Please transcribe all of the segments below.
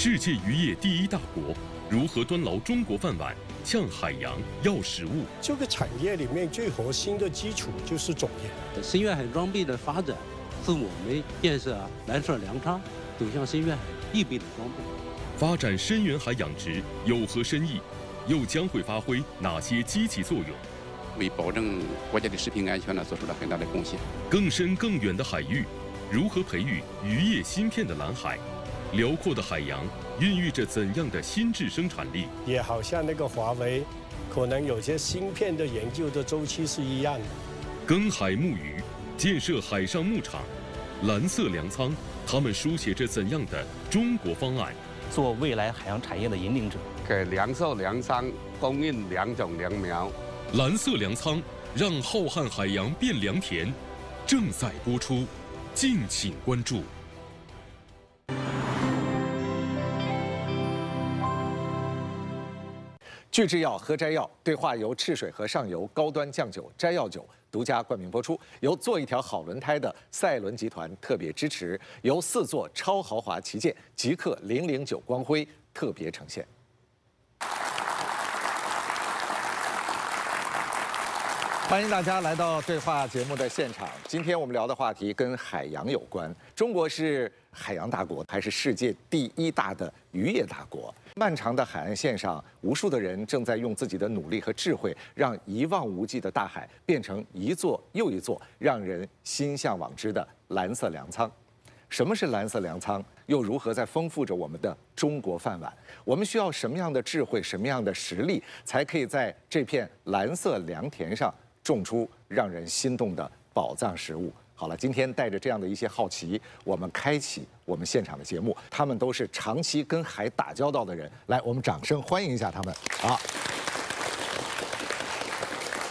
世界渔业第一大国，如何端牢中国饭碗？向海洋要食物。这个产业里面最核心的基础就是种业。深远海装备的发展，是我们建设蓝色粮仓、走向深远海必备的装备。发展深远海养殖有何深意？又将会发挥哪些积极作用？为保证国家的食品安全呢，做出了很大的贡献。更深更远的海域，如何培育渔业芯片的蓝海？辽阔的海洋孕育着怎样的新质生产力？也好像那个华为，可能有些芯片的研究的周期是一样的。耕海牧渔，建设海上牧场，蓝色粮仓，他们书写着怎样的中国方案？做未来海洋产业的引领者，给粮兽粮仓供应良种良苗。蓝色粮仓，让浩瀚海洋变良田，正在播出，敬请关注。聚制药和摘要对话由赤水河上游高端酱酒摘要酒独家冠名播出，由做一条好轮胎的赛轮集团特别支持，由四座超豪华旗舰极客零零九光辉特别呈现。欢迎大家来到对话节目的现场。今天我们聊的话题跟海洋有关。中国是海洋大国，还是世界第一大的渔业大国？漫长的海岸线上，无数的人正在用自己的努力和智慧，让一望无际的大海变成一座又一座让人心向往之的蓝色粮仓。什么是蓝色粮仓？又如何在丰富着我们的中国饭碗？我们需要什么样的智慧、什么样的实力，才可以在这片蓝色良田上？种出让人心动的宝藏食物。好了，今天带着这样的一些好奇，我们开启我们现场的节目。他们都是长期跟海打交道的人，来，我们掌声欢迎一下他们。好，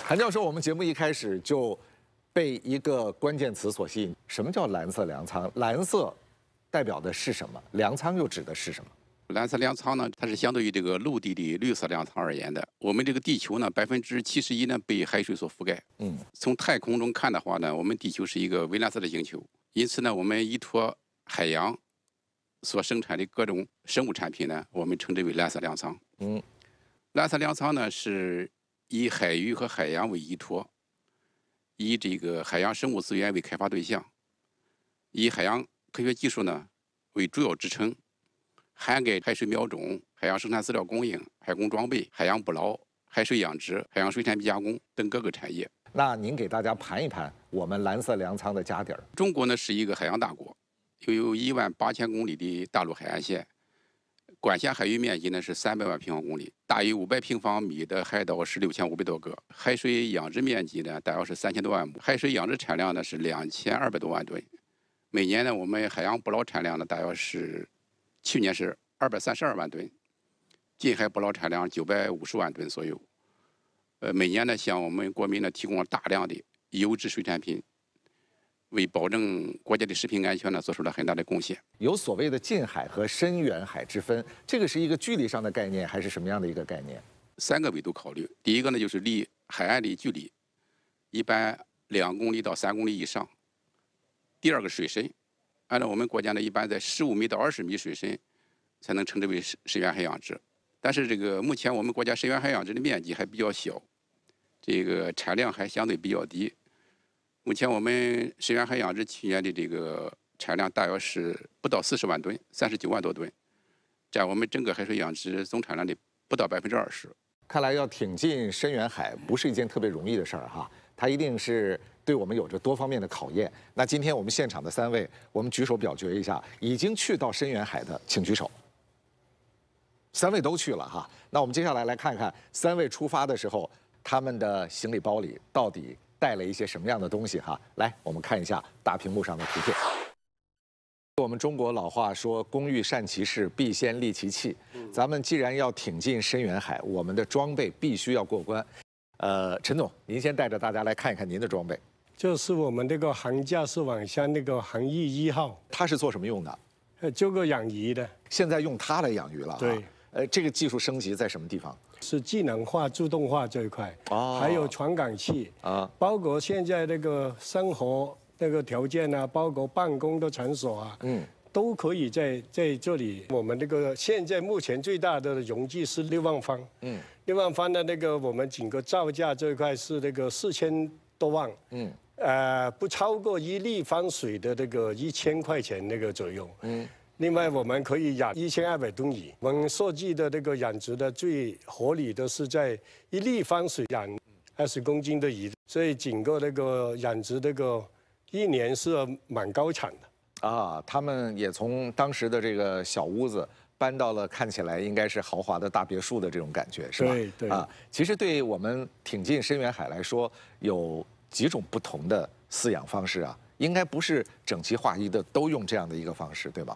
韩教授，我们节目一开始就被一个关键词所吸引，什么叫蓝色粮仓？蓝色代表的是什么？粮仓又指的是什么？蓝色粮仓呢，它是相对于这个陆地的绿色粮仓而言的。我们这个地球呢，百分之七十一呢被海水所覆盖。嗯。从太空中看的话呢，我们地球是一个蔚蓝色的星球。因此呢，我们依托海洋所生产的各种生物产品呢，我们称之为蓝色粮仓。嗯。蓝色粮仓呢，是以海域和海洋为依托，以这个海洋生物资源为开发对象，以海洋科学技术呢为主要支撑。涵盖海水苗种、海洋生产资料供应、海工装备、海洋捕捞、海水养殖、海洋水产品加工等各个产业。那您给大家盘一盘我们蓝色粮仓的家底儿。中国呢是一个海洋大国，拥有一万八千公里的大陆海岸线，管辖海域面积呢是三百万平方公里，大于五百平方米的海岛是六千五百多个，海水养殖面积呢大约是三千多万亩，海水养殖产量呢是两千二百多万吨，每年呢我们海洋捕捞产量呢大约是。去年是二百三十二万吨，近海捕捞产量九百五十万吨左右，呃，每年呢向我们国民呢提供了大量的优质水产品，为保证国家的食品安全呢做出了很大的贡献。有所谓的近海和深远海之分，这个是一个距离上的概念还是什么样的一个概念？三个维度考虑，第一个呢就是离海岸的距离，一般两公里到三公里以上；第二个水深。按照我们国家的一般，在十五米到二十米水深，才能称之为深深远海养殖。但是这个目前我们国家深远海养殖的面积还比较小，这个产量还相对比较低。目前我们深远海养殖去年的这个产量大约是不到四十万吨，三十九万多吨，占我们整个海水养殖总产量的不到百分之二十。看来要挺进深远海不是一件特别容易的事儿哈，它一定是。对我们有着多方面的考验。那今天我们现场的三位，我们举手表决一下，已经去到深远海的，请举手。三位都去了哈。那我们接下来来看看三位出发的时候，他们的行李包里到底带了一些什么样的东西哈。来，我们看一下大屏幕上的图片。我们中国老话说“工欲善其事，必先利其器”。咱们既然要挺进深远海，我们的装备必须要过关。呃，陈总，您先带着大家来看一看您的装备。就是我们那个航架是往下那个恒翼一号，它是做什么用的？呃，就个养鱼的。现在用它来养鱼了，对。呃，这个技术升级在什么地方？是智能化、自动化这一块。哦。还有传感器。啊。包括现在那个生活那个条件啊，包括办公的场所啊，嗯，都可以在在这里。我们这个现在目前最大的容积是六万方，嗯，六万方的那个我们整个造价这一块是那个四千多万，嗯。呃，不超过一立方水的这个一千块钱那个左右。嗯。另外，我们可以养一千二百吨鱼。我们设计的这个养殖的最合理的是在一立方水养二十公斤的鱼，所以整个那个养殖那个一年是蛮高产的。啊，他们也从当时的这个小屋子搬到了看起来应该是豪华的大别墅的这种感觉，是吧？对对。啊，其实对我们挺进深远海来说有。几种不同的饲养方式啊，应该不是整齐划一的都用这样的一个方式，对吧？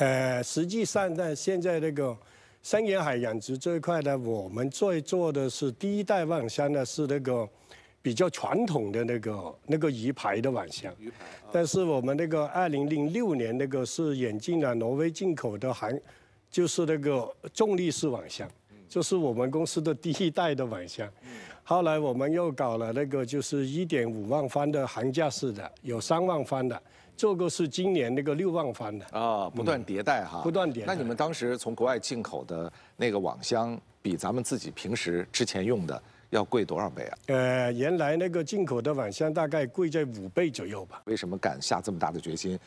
呃，实际上呢，现在那个三眼海养殖这一块呢，我们在做的是第一代网箱呢，是那个比较传统的那个那个鱼排的网箱。鱼排。但是我们那个二零零六年那个是引进了挪威进口的，还就是那个重力式网箱，就是我们公司的第一代的网箱。后来我们又搞了那个，就是一点五万方的行价式的，有三万方的，这个是今年那个六万方的啊，不断迭代哈，不断迭代。那你们当时从国外进口的那个网箱，比咱们自己平时之前用的要贵多少倍啊？呃，原来那个进口的网箱大概贵在五倍左右吧。为什么敢下这么大的决心，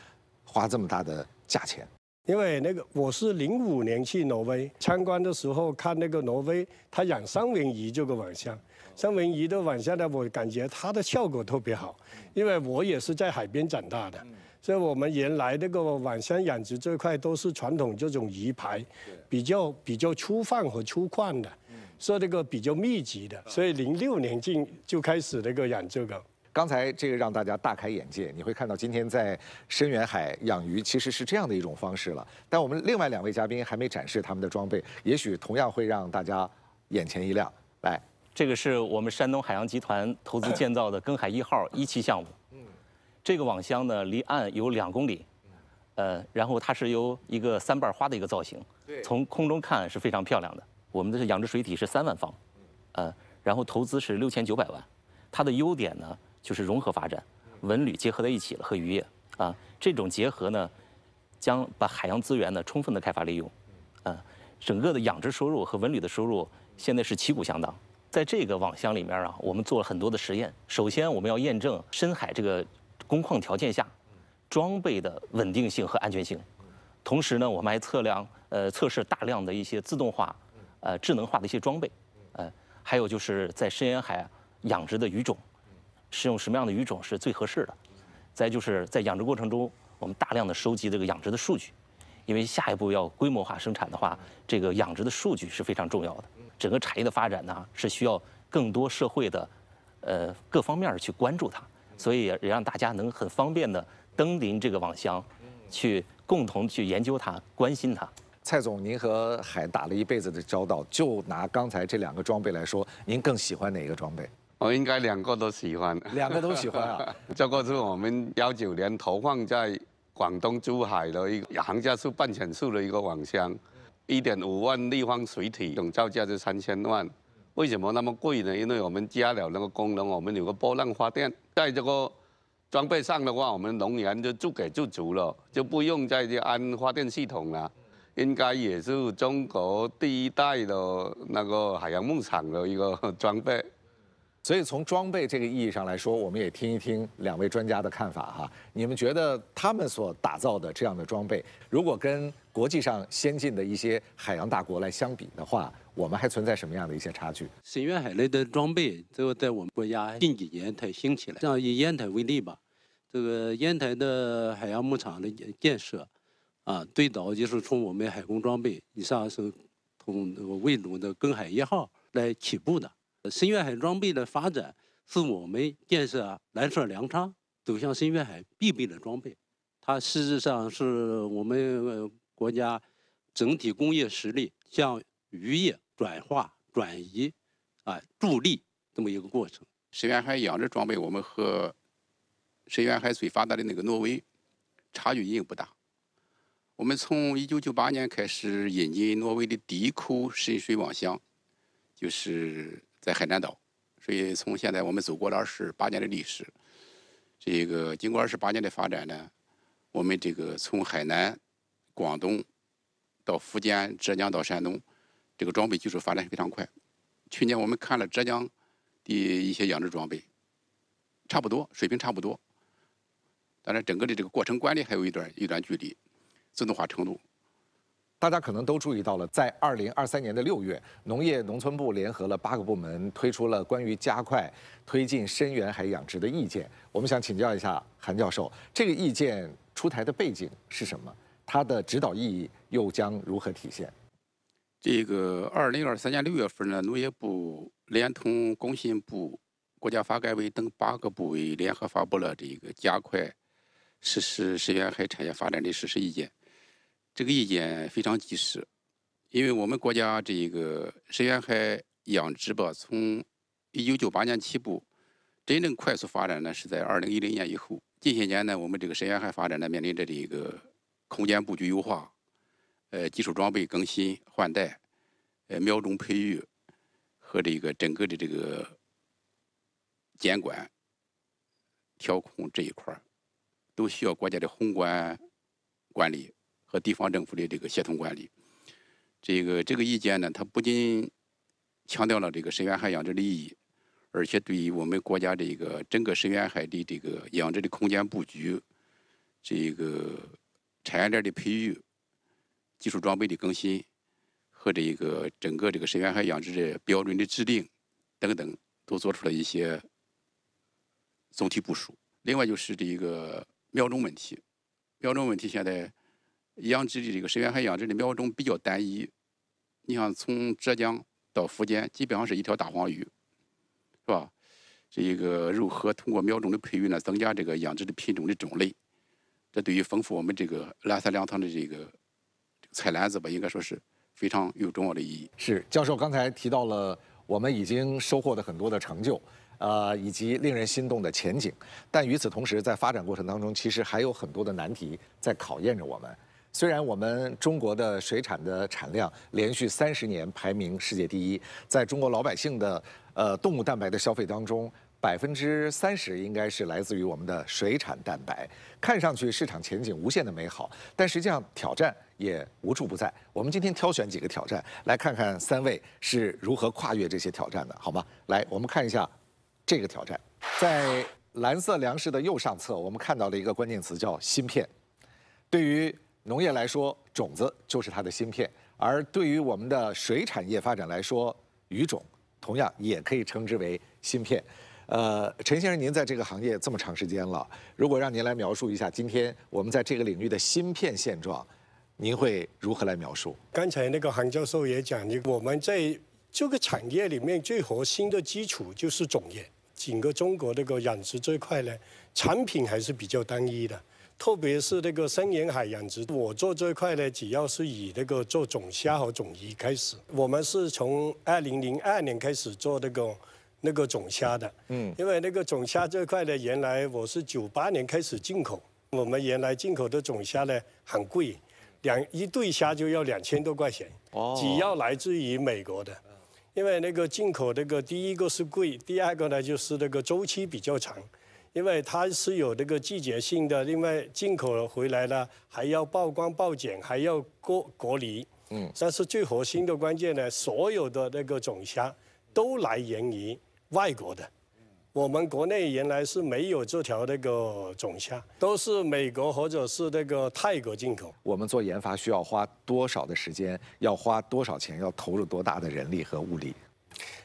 花这么大的价钱？因为那个我是零五年去挪威参观的时候，看那个挪威他养三文鱼这个网箱。三文鱼的晚上呢，我感觉它的效果特别好，因为我也是在海边长大的，所以我们原来那个晚上养殖这块都是传统这种鱼排，比较比较粗放和粗犷的，说这个比较密集的，所以零六年进就开始那个养这个。刚才这个让大家大开眼界，你会看到今天在深远海养鱼其实是这样的一种方式了。但我们另外两位嘉宾还没展示他们的装备，也许同样会让大家眼前一亮。来。这个是我们山东海洋集团投资建造的“耕海一号”一期项目。嗯，这个网箱呢，离岸有两公里。呃，然后它是由一个三瓣花的一个造型。从空中看是非常漂亮的。我们的养殖水体是三万方。呃，然后投资是六千九百万。它的优点呢，就是融合发展，文旅结合在一起了和渔业。啊，这种结合呢，将把海洋资源呢充分的开发利用。嗯。整个的养殖收入和文旅的收入现在是旗鼓相当。在这个网箱里面啊，我们做了很多的实验。首先，我们要验证深海这个工况条件下装备的稳定性和安全性。同时呢，我们还测量、呃测试大量的一些自动化、呃智能化的一些装备。呃，还有就是在深沿海养殖的鱼种，使用什么样的鱼种是最合适的？再就是在养殖过程中，我们大量的收集这个养殖的数据，因为下一步要规模化生产的话，这个养殖的数据是非常重要的。整个产业的发展呢，是需要更多社会的，呃，各方面去关注它，所以也让大家能很方便的登临这个网箱，去共同去研究它、关心它。蔡总，您和海打了一辈子的交道，就拿刚才这两个装备来说，您更喜欢哪个装备？我应该两个都喜欢，两个都喜欢啊。这个是我们幺九年投放在广东珠海的一个行家树半潜树的一个网箱。一点五万立方水体，总造价是三千万。为什么那么贵呢？因为我们加了那个功能，我们有个波浪发电，在这个装备上的话，我们能源就就给就足了，就不用再去安发电系统了。应该也是中国第一代的那个海洋牧场的一个装备。所以从装备这个意义上来说，我们也听一听两位专家的看法哈。你们觉得他们所打造的这样的装备，如果跟国际上先进的一些海洋大国来相比的话，我们还存在什么样的一些差距？深远海类的装备，这个在我们国家近几年才兴起来。像以烟台为例吧，这个烟台的海洋牧场的建设，啊，最早就是从我们海工装备，以上是从个魏鲁的“耕海一号”来起步的。深远海装备的发展是我们建设蓝色粮仓、走向深远海必备的装备。它实质上是我们国家整体工业实力向渔业转化、转移啊助力这么一个过程。深远海养殖装备，我们和深远海最发达的那个挪威差距已经不大。我们从一九九八年开始引进挪威的第一口深水网箱，就是。在海南岛，所以从现在我们走过了二十八年的历史，这个经过二十八年的发展呢，我们这个从海南、广东到福建、浙江到山东，这个装备技术发展非常快。去年我们看了浙江的一些养殖装备，差不多水平差不多，当然整个的这个过程管理还有一段一段距离，自动化程度。大家可能都注意到了，在二零二三年的六月，农业农村部联合了八个部门，推出了关于加快推进深远海养殖的意见。我们想请教一下韩教授，这个意见出台的背景是什么？它的指导意义又将如何体现？这个二零二三年六月份呢，农业部连同工信部、国家发改委等八个部委联合发布了这个加快实施深远海产业发展的实施意见。这个意见非常及时，因为我们国家这个深远海养殖吧，从一九九八年起步，真正快速发展呢是在二零一零年以后。近些年呢，我们这个深远海发展呢面临着这个空间布局优化，呃，技术装备更新换代，呃，苗种培育和这个整个的这个监管、调控这一块儿，都需要国家的宏观管理。和地方政府的这个协同管理，这个这个意见呢，它不仅强调了这个深远海养殖的意义，而且对于我们国家这个整个深远海的这个养殖的空间布局、这个产业链的培育、技术装备的更新和这一个整个这个深远海养殖的标准的制定等等，都做出了一些总体部署。另外就是这一个苗种问题，苗种问题现在。养殖的这个深远海养殖的苗种比较单一，你像从浙江到福建，基本上是一条大黄鱼，是吧？这一个如何通过苗种的培育呢，增加这个养殖的品种的种类？这对于丰富我们这个蓝色粮仓的这个菜篮子吧，应该说是非常有重要的意义。是，教授刚才提到了我们已经收获的很多的成就，啊，以及令人心动的前景。但与此同时，在发展过程当中，其实还有很多的难题在考验着我们。虽然我们中国的水产的产量连续三十年排名世界第一，在中国老百姓的呃动物蛋白的消费当中，百分之三十应该是来自于我们的水产蛋白，看上去市场前景无限的美好，但实际上挑战也无处不在。我们今天挑选几个挑战，来看看三位是如何跨越这些挑战的，好吗？来，我们看一下这个挑战，在蓝色粮食的右上侧，我们看到了一个关键词叫芯片，对于。农业来说，种子就是它的芯片；而对于我们的水产业发展来说，鱼种同样也可以称之为芯片。呃，陈先生，您在这个行业这么长时间了，如果让您来描述一下今天我们在这个领域的芯片现状，您会如何来描述？刚才那个韩教授也讲，我们在这个产业里面最核心的基础就是种业。整个中国这个养殖这块呢，产品还是比较单一的。特别是那个深沿海养殖，我做这一块呢，主要是以那个做种虾和种鱼开始。我们是从二零零二年开始做那个那个种虾的，嗯，因为那个种虾这块呢，原来我是九八年开始进口，我们原来进口的种虾呢很贵，两一对虾就要两千多块钱，哦，主要来自于美国的，因为那个进口那个第一个是贵，第二个呢就是那个周期比较长。因为它是有这个季节性的，另外进口回来呢还要曝光、报检，还要过隔离。嗯。但是最核心的关键呢，所有的那个种虾都来源于外国的。嗯。我们国内原来是没有这条那个种虾，都是美国或者是那个泰国进口。我们做研发需要花多少的时间？要花多少钱？要投入多大的人力和物力？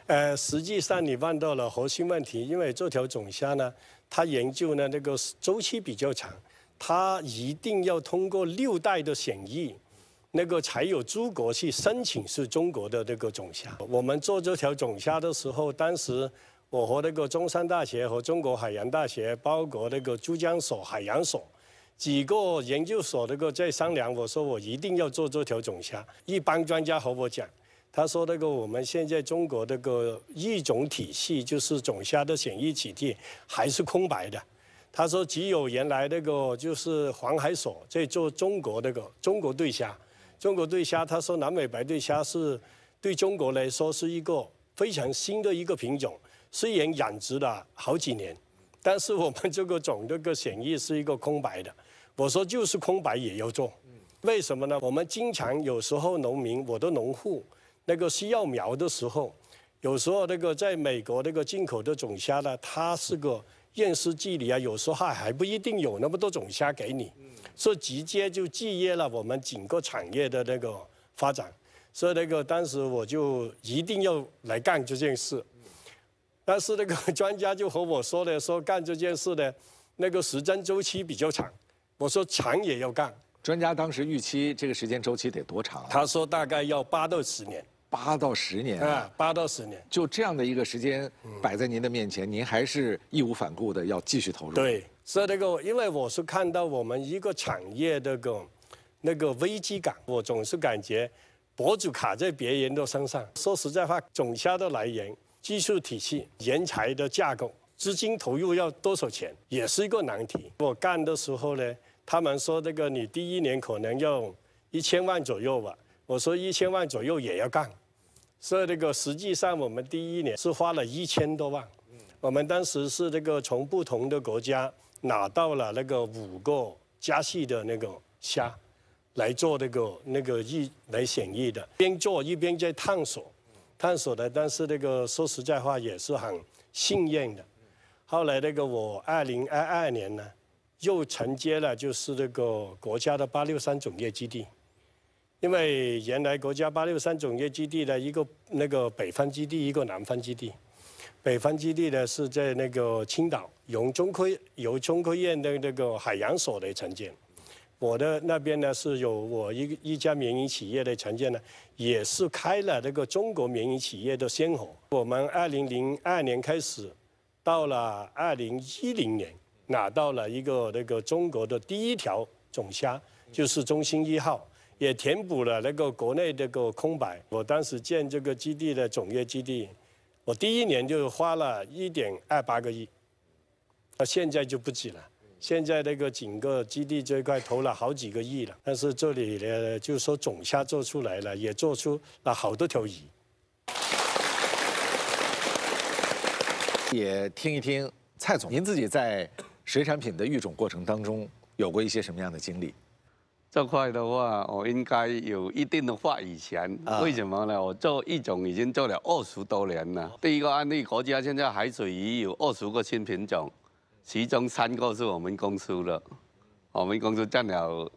呃，实际上你问到了核心问题，因为这条种虾呢，它研究呢那个周期比较长，它一定要通过六代的审议，那个才有资格去申请是中国的这个种虾。我们做这条种虾的时候，当时我和那个中山大学和中国海洋大学，包括那个珠江所海洋所几个研究所那个在商量，我说我一定要做这条种虾。一般专家和我讲。他说那个我们现在中国那个育种体系，就是种虾的选育体系还是空白的。他说只有原来那个就是黄海所在做中国那个中国对虾，中国对虾他说南美白对虾是对中国来说是一个非常新的一个品种，虽然养殖了好几年，但是我们这个种这个选育是一个空白的。我说就是空白也要做，为什么呢？我们经常有时候农民我的农户。那个需要苗的时候，有时候那个在美国那个进口的种虾呢，它是个验尸距离啊，有时候还还不一定有那么多种虾给你，所以直接就制约了我们整个产业的那个发展。所以那个当时我就一定要来干这件事，但是那个专家就和我说的说干这件事呢，那个时间周期比较长。我说长也要干。专家当时预期这个时间周期得多长？他说大概要八到十年。八到十年啊，八到十年，就这样的一个时间摆在您的面前，您还是义无反顾的要继续投入。对，所以那个，因为我是看到我们一个产业那个，那个危机感，我总是感觉博主卡在别人的身上。说实在话，总销的来源、技术体系、人才的架构、资金投入要多少钱，也是一个难题。我干的时候呢，他们说那个你第一年可能要一千万左右吧。我说一千万左右也要干，所以这个实际上我们第一年是花了一千多万。我们当时是这个从不同的国家拿到了那个五个加系的那个虾，来做这个那个疫来选育的，边做一边在探索，探索的。但是那个说实在话也是很幸运的。后来那个我二零二二年呢，又承接了就是那个国家的八六三种业基地。因为原来国家八六三种业基地的一个那个北方基地，一个南方基地。北方基地呢是在那个青岛，由中科由中科院的那个海洋所来承建。我的那边呢是有我一一家民营企业的承建，呢，也是开了那个中国民营企业的先河。我们二零零二年开始，到了二零一零年，拿到了一个那个中国的第一条种虾，就是中星一号。也填补了那个国内这个空白。我当时建这个基地的种业基地，我第一年就花了一点二八个亿，到现在就不止了。现在那个整个基地这一块投了好几个亿了，但是这里呢，就是说种虾做出来了，也做出了好多条鱼。也听一听蔡总，您自己在水产品的育种过程当中有过一些什么样的经历？这块的话，我应该有一定的话语权。为什么呢？我做一种已经做了二十多年了。第一个案例，国家现在海水鱼有二十个新品种，其中三个是我们公司的，我们公司占了，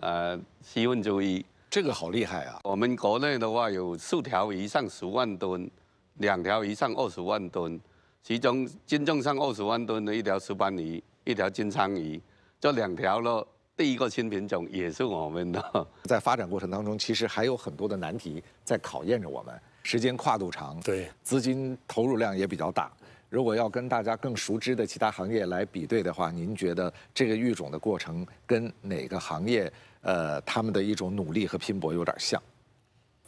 呃，七分之一。这个好厉害啊！我们国内的话，有四条鱼上十万吨，两条鱼上二十万吨，其中真重上二十万吨的一条石斑鱼，一条金鲳鱼，这两条了。第一个新品种也是我们的，在发展过程当中，其实还有很多的难题在考验着我们。时间跨度长，对，资金投入量也比较大。如果要跟大家更熟知的其他行业来比对的话，您觉得这个育种的过程跟哪个行业，呃，他们的一种努力和拼搏有点像？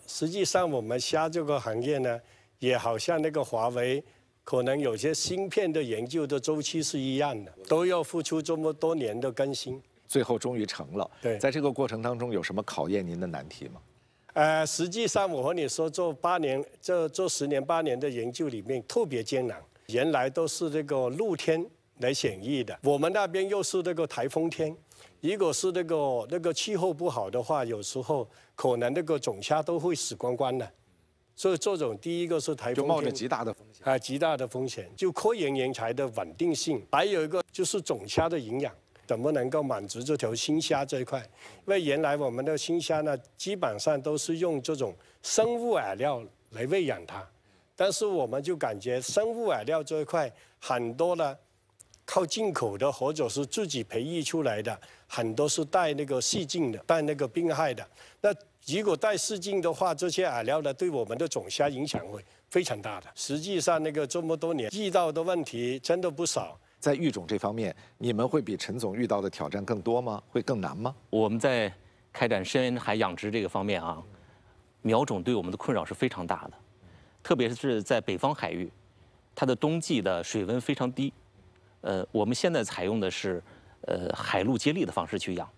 实际上，我们虾这个行业呢，也好像那个华为，可能有些芯片的研究的周期是一样的，都要付出这么多年的更新。最后终于成了。对，在这个过程当中有什么考验您的难题吗？呃，实际上我和你说，做八年，这做十年八年的研究里面特别艰难。原来都是这个露天来选育的，我们那边又是那个台风天。如果是那个那个气候不好的话，有时候可能那个种虾都会死光光的。所以这种第一个是台风，就冒着极大的风险啊，极大的风险。就科研人才的稳定性，还有一个就是种虾的营养。怎么能够满足这条新虾这一块？因为原来我们的新虾呢，基本上都是用这种生物饵料来喂养它，但是我们就感觉生物饵料这一块很多呢，靠进口的或者是自己培育出来的，很多是带那个细菌的、带那个病害的。那如果带细菌的话，这些饵料呢，对我们的种虾影响会非常大的。实际上，那个这么多年遇到的问题真的不少。在育种这方面，你们会比陈总遇到的挑战更多吗？会更难吗？我们在开展深海养殖这个方面啊，苗种对我们的困扰是非常大的，特别是在北方海域，它的冬季的水温非常低。呃，我们现在采用的是呃海陆接力的方式去养，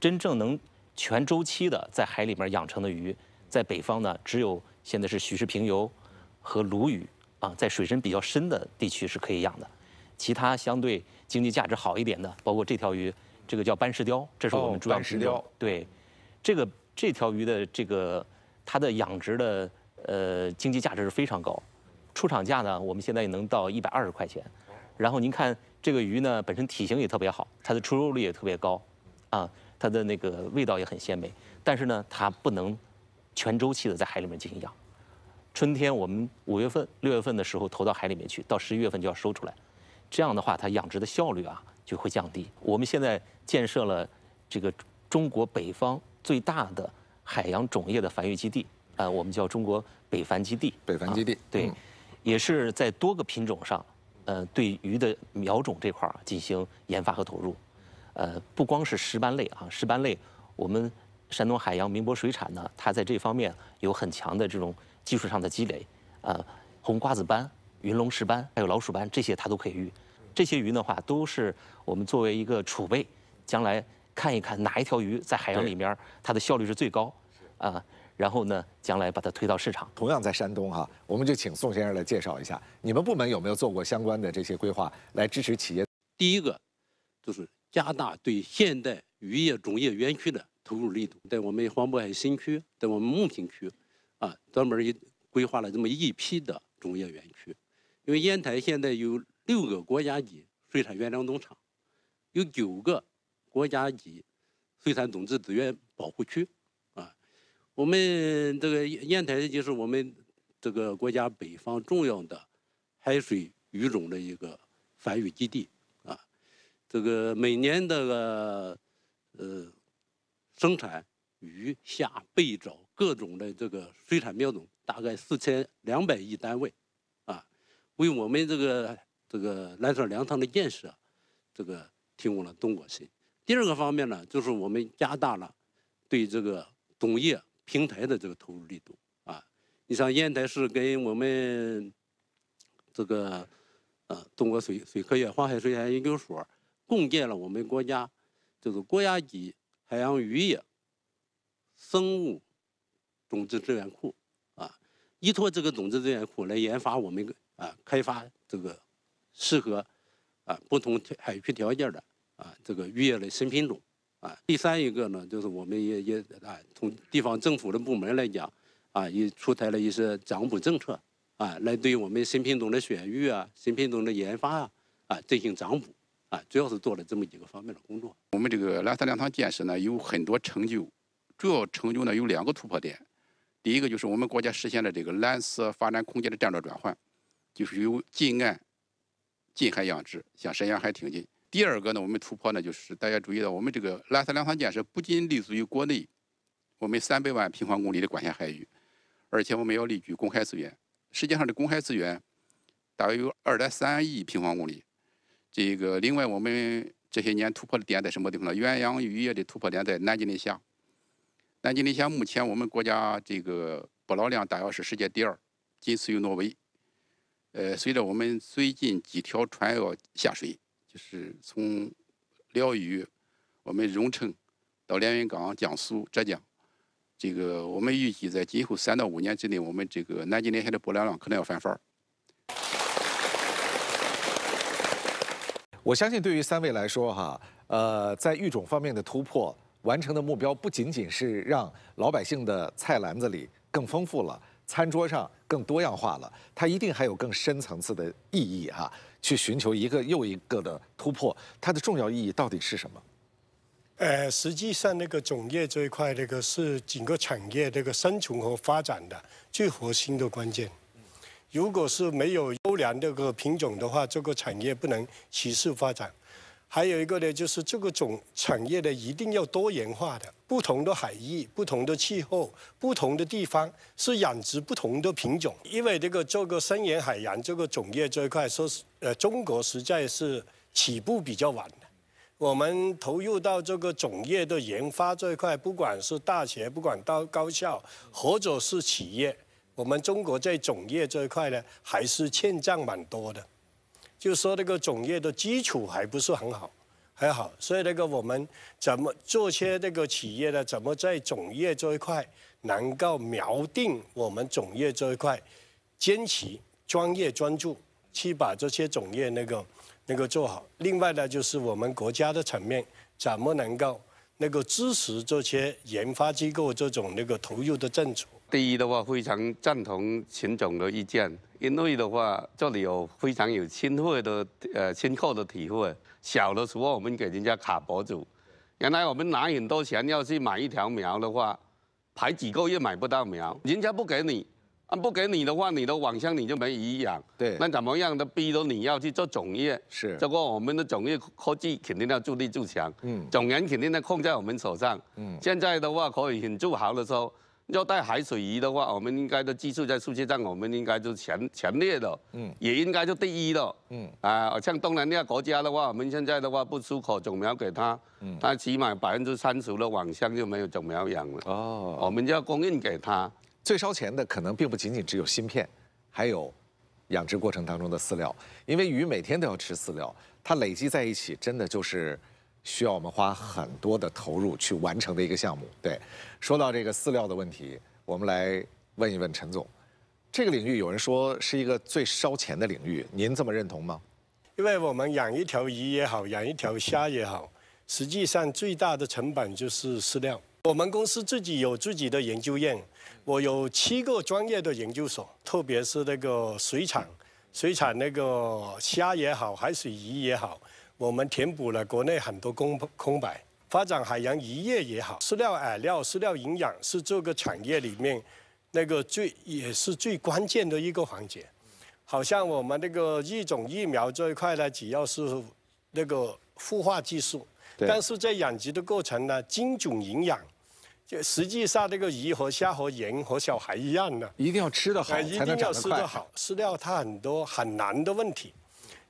真正能全周期的在海里面养成的鱼，在北方呢，只有现在是许氏平游和鲈鱼啊，在水深比较深的地区是可以养的。其他相对经济价值好一点的，包括这条鱼，这个叫斑石雕，这是我们主要对，这个这条鱼的这个它的养殖的呃经济价值是非常高，出厂价呢我们现在也能到一百二十块钱。然后您看这个鱼呢本身体型也特别好，它的出肉率也特别高，啊，它的那个味道也很鲜美。但是呢，它不能全周期的在海里面进行养，春天我们五月份、六月份的时候投到海里面去，到十一月份就要收出来。这样的话，它养殖的效率啊就会降低。我们现在建设了这个中国北方最大的海洋种业的繁育基地，呃，我们叫中国北繁基地。北繁基地，对，也是在多个品种上，呃，对鱼的苗种这块儿进行研发和投入。呃，不光是石斑类啊，石斑类，我们山东海洋明博水产呢，它在这方面有很强的这种技术上的积累。呃，红瓜子斑。云龙石斑，还有老鼠斑，这些它都可以育。这些鱼的话，都是我们作为一个储备，将来看一看哪一条鱼在海洋里面它的效率是最高。啊，然后呢，将来把它推到市场。同样在山东哈，我们就请宋先生来介绍一下，你们部门有没有做过相关的这些规划，来支持企业？第一个就是加大对现代渔业种业园区的投入力度，在我们黄渤海新区，在我们牟平区，啊，专门一规划了这么一批的种业园区。因为烟台现在有六个国家级水产原料农场，有九个国家级水产种质资源保护区，啊，我们这个烟台就是我们这个国家北方重要的海水鱼种的一个繁育基地啊，这个每年这个呃生产鱼虾贝藻各种的这个水产苗种大概四千两百亿单位。为我们这个这个蓝色粮仓的建设，这个提供了中国心。第二个方面呢，就是我们加大了对这个种业平台的这个投入力度啊。你像烟台市跟我们这个，呃，中国水水科院、黄海水产研究所共建了我们国家，就是国家级海洋渔业生物种子资源库啊。依托这个种子资源库来研发我们。啊，开发这个适合啊不同海区条件的啊这个渔业类新品种啊。第三一个呢，就是我们也也啊从地方政府的部门来讲啊，也出台了一些奖补政策啊，来对我们新品种的选育啊、新品种的研发啊啊进行奖补啊。主要是做了这么几个方面的工作。我们这个蓝色粮仓建设呢有很多成就，主要成就呢有两个突破点。第一个就是我们国家实现了这个蓝色发展空间的战略转换。就是由近岸、近海养殖向沈阳海挺进。第二个呢，我们突破呢，就是大家注意到，我们这个蓝色粮仓建设不仅立足于国内，我们三百万平方公里的管辖海域，而且我们要立足公海资源。世界上的公海资源，大约有二点三亿平方公里。这个另外，我们这些年突破的点在什么地方呢？远洋渔业的突破点在南极磷虾。南极磷虾目前我们国家这个捕捞量大约是世界第二，仅次于挪威。呃，随着我们最近几条船要下水，就是从辽渔，我们荣成到连云港、江苏、浙江，这个我们预计在今后三到五年之内，我们这个南京连蟹的捕捞量可能要翻番儿。我相信，对于三位来说哈，呃，在育种方面的突破完成的目标，不仅仅是让老百姓的菜篮子里更丰富了，餐桌上。更多样化了，它一定还有更深层次的意义哈，去寻求一个又一个的突破，它的重要意义到底是什么？呃，实际上那个种业这一块，那个是整个产业这个生存和发展的最核心的关键。如果是没有优良这个品种的话，这个产业不能持续发展。还有一个呢，就是这个种产业呢，一定要多元化的，不同的海域、不同的气候、不同的地方，是养殖不同的品种。因为这个做个深远海洋这个种业这一块，说实呃，中国实在是起步比较晚的。我们投入到这个种业的研发这一块，不管是大学，不管到高校，或者是企业，我们中国在种业这一块呢，还是欠账蛮多的。就说那个种业的基础还不是很好，还好，所以那个我们怎么做些那个企业呢？怎么在种业这一块能够锚定我们种业这一块，坚持专业专注，去把这些种业那个那个做好。另外呢，就是我们国家的层面，怎么能够那个支持这些研发机构这种那个投入的政策。第一的话，非常赞同秦总的意见，因为的话，这里有非常有亲会的呃亲货的体会。小的时候，我们给人家卡博主，原来我们拿很多钱要去买一条苗的话，排几个月买不到苗，人家不给你，啊不给你的话，你的网箱你就没营养。对。那怎么样的逼着你要去做种业？是。这个我们的种业科技肯定要助力做强。嗯。种源肯定要控在我们手上。嗯。现在的话，可以很自豪的说。要带海水鱼的话，我们应该的技术在世界上，我们应该就前前列的，嗯，也应该就第一的，嗯，啊，像东南亚国家的话，我们现在的话不出口种苗给他，嗯，他起码百分之三十的网箱就没有种苗养了，哦，我们要供应给他。最烧钱的可能并不仅仅只有芯片，还有养殖过程当中的饲料，因为鱼每天都要吃饲料，它累积在一起，真的就是。需要我们花很多的投入去完成的一个项目。对，说到这个饲料的问题，我们来问一问陈总，这个领域有人说是一个最烧钱的领域，您这么认同吗？因为我们养一条鱼也好，养一条虾也好，实际上最大的成本就是饲料。我们公司自己有自己的研究院，我有七个专业的研究所，特别是那个水产，水产那个虾也好，海水鱼也好。我们填补了国内很多空空白，发展海洋渔业也好，饲料饵料、饲料营养是这个产业里面那个最也是最关键的一个环节。好像我们那个育种育苗这一块呢，主要是那个孵化技术，但是在养殖的过程呢，精准营养，就实际上这个鱼和虾和人和小孩一样呢，一定要吃得好一定要吃得好。饲料它很多很难的问题。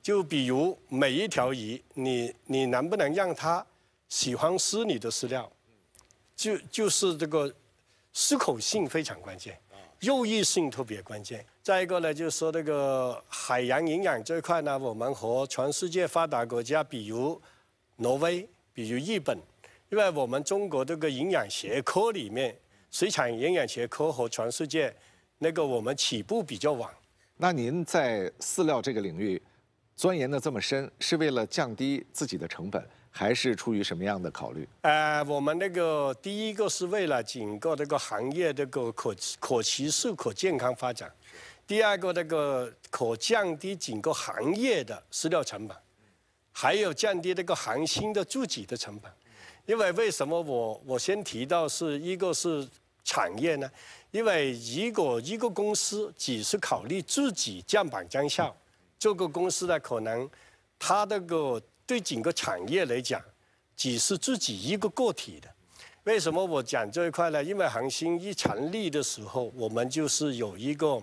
就比如每一条鱼，你你能不能让它喜欢吃你的饲料，就就是这个适口性非常关键，肉欲性特别关键。再一个呢，就是说这个海洋营养这一块呢，我们和全世界发达国家，比如挪威、比如日本，因为我们中国这个营养学科里面，水产营养学科和全世界那个我们起步比较晚。那您在饲料这个领域？钻研的这么深，是为了降低自己的成本，还是出于什么样的考虑？呃，我们那个第一个是为了整个这个行业这个可可持续、可健康发展；第二个那个可降低整个行业的饲料成本，还有降低这个行业的自己的成本。因为为什么我我先提到是一个是产业呢？因为如果一个公司只是考虑自己降本增效。这个公司呢，可能它那个对整个产业来讲，只是自己一个个体的。为什么我讲这一块呢？因为恒星一成立的时候，我们就是有一个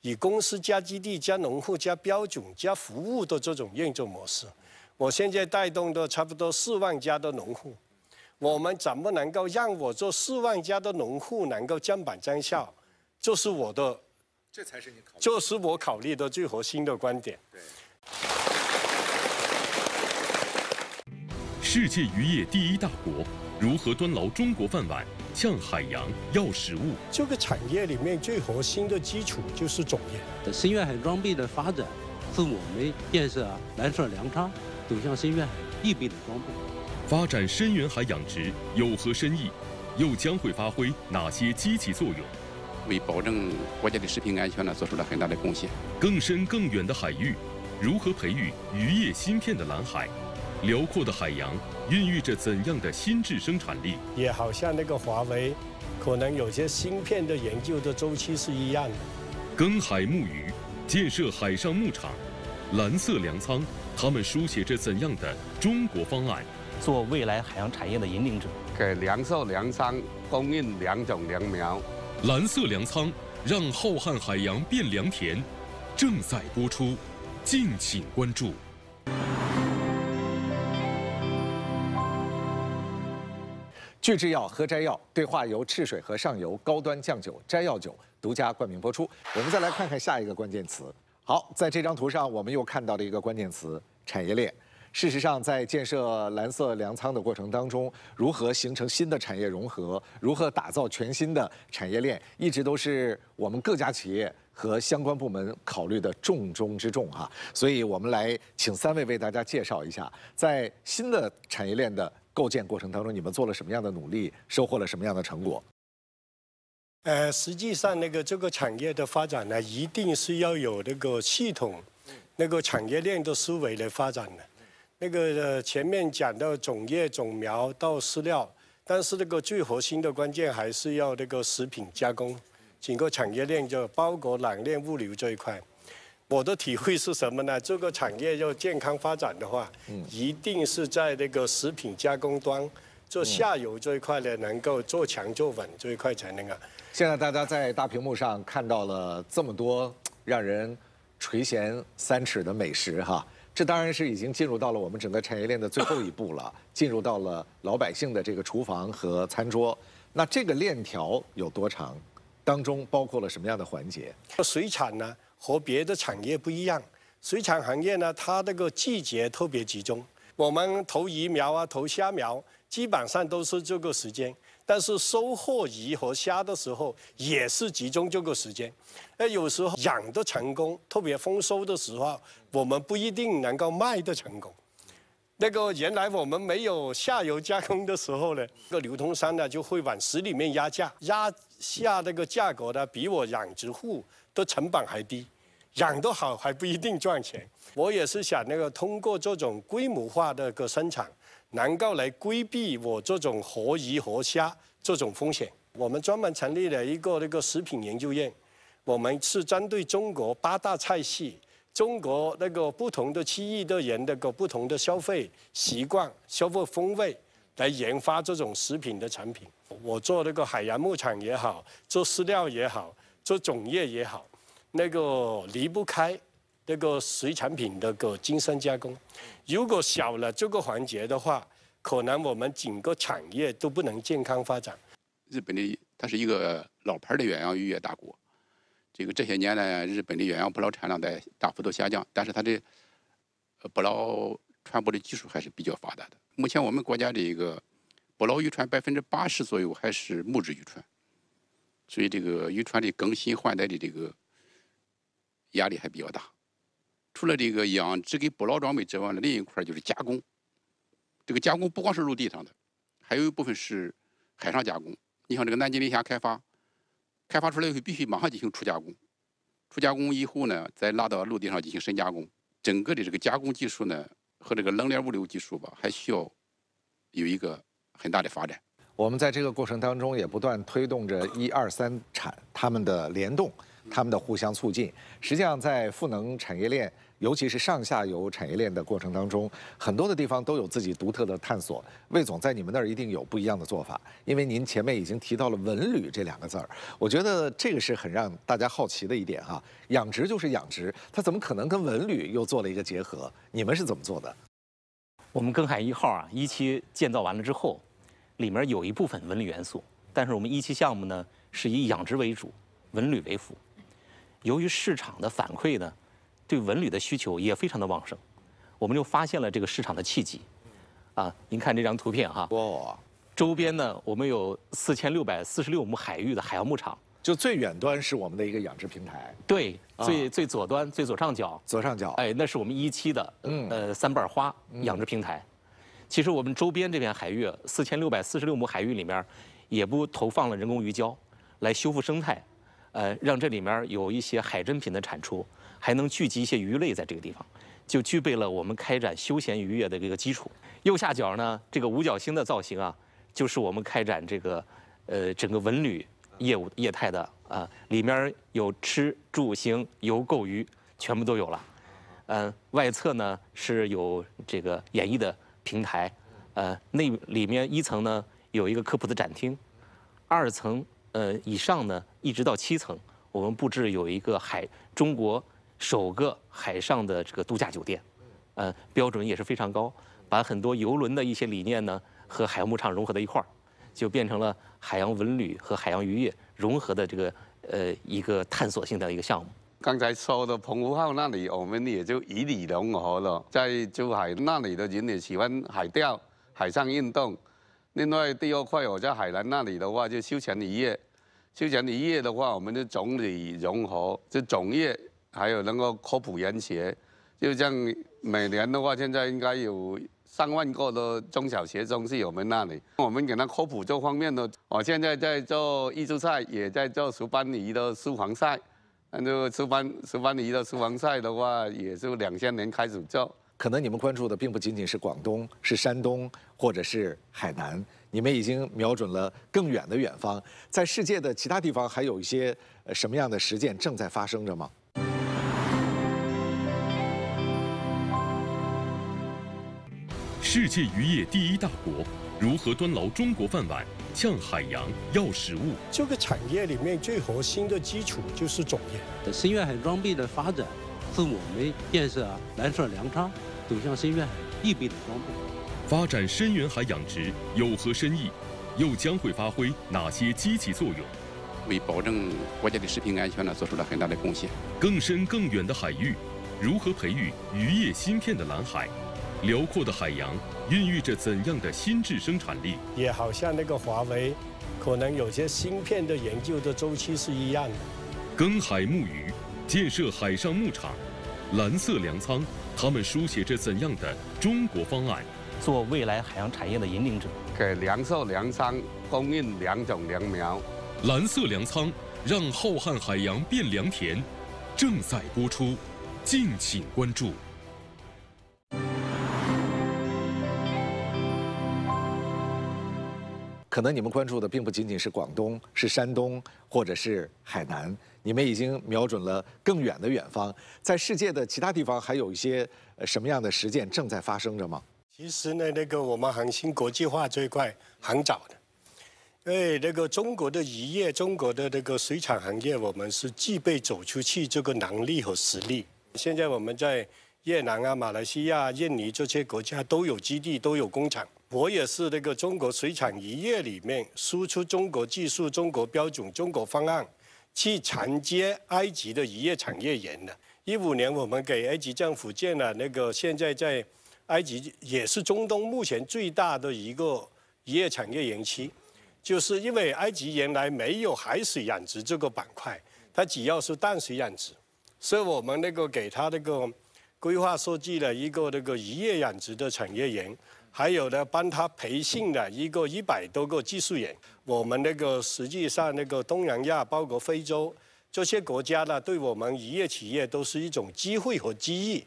以公司加基地加农户加标准加服务的这种运作模式。我现在带动的差不多四万家的农户，我们怎么能够让我做四万家的农户能够降本增效？就是我的。这才是你。这是我考虑的最核心的观点。对。世界渔业第一大国，如何端牢中国饭碗，向海洋要食物？这个产业里面最核心的基础就是种业。深远海装备的发展，是我们建设蓝色粮仓、走向深远必备的装备。发展深远海养殖有何深意？又将会发挥哪些积极作用？为保证国家的食品安全呢，做出了很大的贡献。更深更远的海域，如何培育渔业芯片的蓝海？辽阔的海洋孕育着怎样的新质生产力？也好像那个华为，可能有些芯片的研究的周期是一样的。耕海牧渔，建设海上牧场，蓝色粮仓，他们书写着怎样的中国方案？做未来海洋产业的引领者。给粮售粮仓供应良种良苗。蓝色粮仓，让浩瀚海洋变良田，正在播出，敬请关注。巨制药和摘药对话由赤水河上游高端酱酒、摘药酒独家冠名播出。我们再来看看下一个关键词。好，在这张图上，我们又看到了一个关键词：产业链。事实上，在建设蓝色粮仓的过程当中，如何形成新的产业融合，如何打造全新的产业链，一直都是我们各家企业和相关部门考虑的重中之重哈。所以我们来请三位为大家介绍一下，在新的产业链的构建过程当中，你们做了什么样的努力，收获了什么样的成果？呃，实际上那个这个产业的发展呢，一定是要有那个系统，那个产业链的思维来发展的。那个前面讲到种业、种苗到饲料，但是那个最核心的关键还是要那个食品加工，整个产业链就包括冷链物流这一块。我的体会是什么呢？这个产业要健康发展的话，一定是在那个食品加工端，做下游这一块呢，能够做强做稳这一块才能啊。现在大家在大屏幕上看到了这么多让人垂涎三尺的美食哈。这当然是已经进入到了我们整个产业链的最后一步了，进入到了老百姓的这个厨房和餐桌。那这个链条有多长？当中包括了什么样的环节？水产呢，和别的产业不一样，水产行业呢，它那个季节特别集中。我们投鱼苗啊，投虾苗，基本上都是这个时间。但是收获鱼和虾的时候也是集中这个时间，哎，有时候养的成功，特别丰收的时候，我们不一定能够卖的成功。那个原来我们没有下游加工的时候呢，个流通商呢就会往死里面压价，压下那个价格呢比我养殖户的成本还低，养得好还不一定赚钱。我也是想那个通过这种规模化的一个生产。能够来规避我这种活鱼活虾这种风险，我们专门成立了一个那个食品研究院，我们是针对中国八大菜系，中国那个不同的区域的人那个不同的消费习惯、消费风味，来研发这种食品的产品。我做那个海洋牧场也好，做饲料也好，做种业也好，那个离不开。这个水产品的个精深加工，如果少了这个环节的话，可能我们整个产业都不能健康发展。日本的它是一个老牌的远洋渔业大国，这个这些年呢，日本的远洋捕捞产量在大幅度下降，但是它的捕捞船舶的技术还是比较发达的。目前我们国家的一个捕捞渔船百分之八十左右还是木质渔船，所以这个渔船的更新换代的这个压力还比较大。除了这个养殖跟捕捞装备之外呢，另一块就是加工。这个加工不光是陆地上的，还有一部分是海上加工。你像这个南极磷虾开发，开发出来以后必须马上进行初加工，初加工以后呢，再拉到陆地上进行深加工。整个的这个加工技术呢，和这个冷链物流技术吧，还需要有一个很大的发展。我们在这个过程当中也不断推动着一二三产他们的联动，他们的互相促进。实际上，在赋能产业链。尤其是上下游产业链的过程当中，很多的地方都有自己独特的探索。魏总在你们那儿一定有不一样的做法，因为您前面已经提到了文旅这两个字儿，我觉得这个是很让大家好奇的一点哈。养殖就是养殖，它怎么可能跟文旅又做了一个结合？你们是怎么做的？我们耕海一号啊，一期建造完了之后，里面有一部分文旅元素，但是我们一期项目呢是以养殖为主，文旅为辅。由于市场的反馈呢。对文旅的需求也非常的旺盛，我们就发现了这个市场的契机。啊，您看这张图片哈，周边呢，我们有四千六百四十六亩海域的海洋牧场。就最远端是我们的一个养殖平台。对，最最左端，最左上角。左上角。哎，那是我们一期的呃三瓣花养殖平台。其实我们周边这片海域，四千六百四十六亩海域里面，也不投放了人工鱼礁，来修复生态，呃，让这里面有一些海珍品的产出。还能聚集一些鱼类，在这个地方，就具备了我们开展休闲渔业的这个基础。右下角呢，这个五角星的造型啊，就是我们开展这个呃整个文旅业务业态的啊，里面有吃住行游购娱，全部都有了。嗯，外侧呢是有这个演艺的平台，呃，内里面一层呢有一个科普的展厅，二层呃以上呢一直到七层，我们布置有一个海中国。首个海上的这个度假酒店，呃，标准也是非常高，把很多游轮的一些理念呢和海洋牧场融合在一块儿，就变成了海洋文旅和海洋渔业融合的这个呃一个探索性的一个项目。刚才说的澎湖号那里，我们也就以理融合了，在珠海那里的人也喜欢海钓、海上运动。另外第二块我在海南那里的话，就休闲渔业，休闲渔业的话，我们就总理融合，就种业。还有能够科普研学，就像每年的话，现在应该有上万个的中小学生是我们那里。我们给他科普这方面的。我现在在做艺术菜，也在做石斑鱼的书房菜。那就石斑石斑鱼的书房菜的话，也就两三年开始做。可能你们关注的并不仅仅是广东，是山东或者是海南，你们已经瞄准了更远的远方。在世界的其他地方，还有一些什么样的实践正在发生着吗？世界渔业第一大国，如何端牢中国饭碗？向海洋要食物。这个产业里面最核心的基础就是种业。深远海装备的发展，是我们建设蓝色粮仓、走向深远海必备的装备。发展深远海养殖有何深意？又将会发挥哪些积极作用？为保证国家的食品安全呢，做出了很大的贡献。更深更远的海域，如何培育渔业芯片的蓝海？辽阔的海洋孕育着怎样的新质生产力？也好像那个华为，可能有些芯片的研究的周期是一样的。耕海牧渔，建设海上牧场，蓝色粮仓，他们书写着怎样的中国方案？做未来海洋产业的引领者。给蓝色粮仓供应良种良苗。蓝色粮仓，让浩瀚海洋变良田，正在播出，敬请关注。可能你们关注的并不仅仅是广东，是山东，或者是海南，你们已经瞄准了更远的远方。在世界的其他地方，还有一些什么样的实践正在发生着吗？其实呢，那个我们航星国际化这一块很早的，因为那个中国的渔业，中国的那个水产行业，我们是具备走出去这个能力和实力。现在我们在越南啊、马来西亚、印尼这些国家都有基地，都有工厂。我也是那个中国水产渔业里面输出中国技术、中国标准、中国方案，去承接埃及的渔业产业园的。一五年，我们给埃及政府建了那个现在在埃及也是中东目前最大的一个渔业产业园区，就是因为埃及原来没有海水养殖这个板块，它主要是淡水养殖，所以我们那个给它那个规划设计了一个那个渔业养殖的产业园。还有呢，帮他培训了一个一百多个技术员。我们那个实际上那个东南亚，包括非洲这些国家呢，对我们渔业企业都是一种机会和机遇。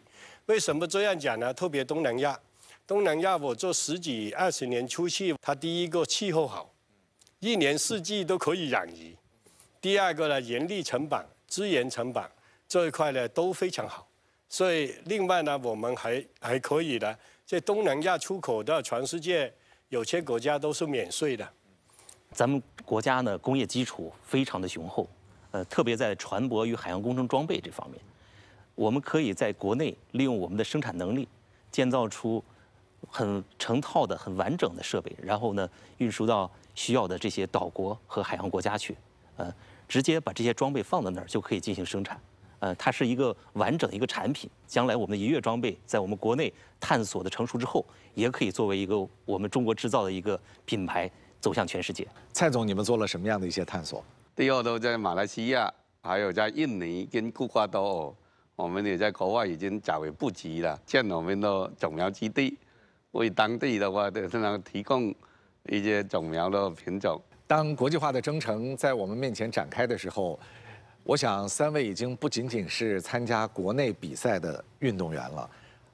为什么这样讲呢？特别东南亚，东南亚我做十几二十年出去，它第一个气候好，一年四季都可以养鱼；第二个呢，人力成本、资源成本这一块呢都非常好。所以另外呢，我们还还可以呢。在东南亚出口到全世界，有些国家都是免税的。咱们国家呢，工业基础非常的雄厚，呃，特别在船舶与海洋工程装备这方面，我们可以在国内利用我们的生产能力，建造出很成套的、很完整的设备，然后呢，运输到需要的这些岛国和海洋国家去，呃，直接把这些装备放在那儿就可以进行生产。呃，它是一个完整的一个产品。将来我们的音乐装备在我们国内探索的成熟之后，也可以作为一个我们中国制造的一个品牌走向全世界。蔡总，你们做了什么样的一些探索？第二都在马来西亚，还有在印尼跟库瓜都，我们也在国外已经较为布局了，建我们的种苗基地，为当地的话的提供一些种苗的品种。当国际化的征程在我们面前展开的时候。我想，三位已经不仅仅是参加国内比赛的运动员了，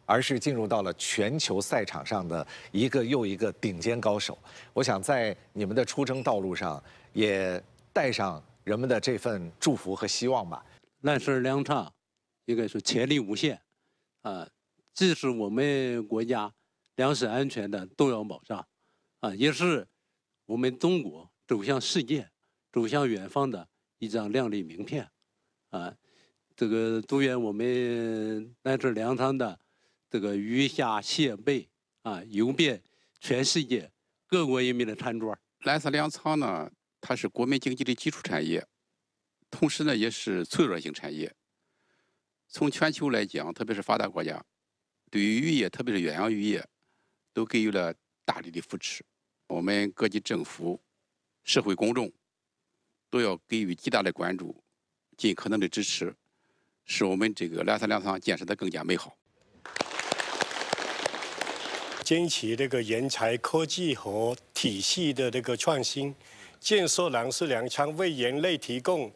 而是进入到了全球赛场上的一个又一个顶尖高手。我想，在你们的出征道路上，也带上人们的这份祝福和希望吧。粮食粮畅，应该说潜力无限，啊，既是我们国家粮食安全的重要保障，啊，也是我们中国走向世界、走向远方的。一张靓丽名片，啊，这个祝愿我们蓝色粮仓的这个鱼虾蟹贝啊，游遍全世界各国人民的餐桌。蓝色粮仓呢，它是国民经济的基础产业，同时呢，也是脆弱性产业。从全球来讲，特别是发达国家，对于渔业，特别是远洋渔业，都给予了大力的扶持。我们各级政府、社会公众。都要给予极大的关注，尽可能的支持，使我们这个蓝色粮仓建设得更加美好。坚持这个人才、科技和体系的这个创新，建设蓝色粮仓，为人类提供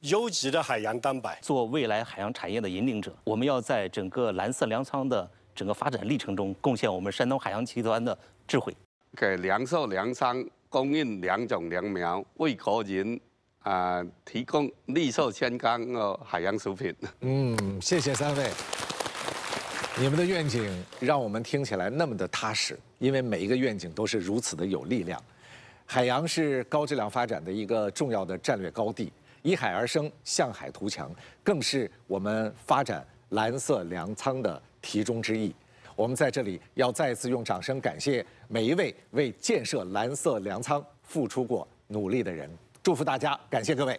优质的海洋蛋白，做未来海洋产业的引领者。我们要在整个蓝色粮仓的整个发展历程中，贡献我们山东海洋集团的智慧，给粮食粮仓供应良种良苗，为国人。啊！提供绿色健康哦海洋食品。嗯，谢谢三位。你们的愿景让我们听起来那么的踏实，因为每一个愿景都是如此的有力量。海洋是高质量发展的一个重要的战略高地，依海而生，向海图强，更是我们发展蓝色粮仓的题中之意。我们在这里要再次用掌声感谢每一位为建设蓝色粮仓付出过努力的人。祝福大家，感谢各位。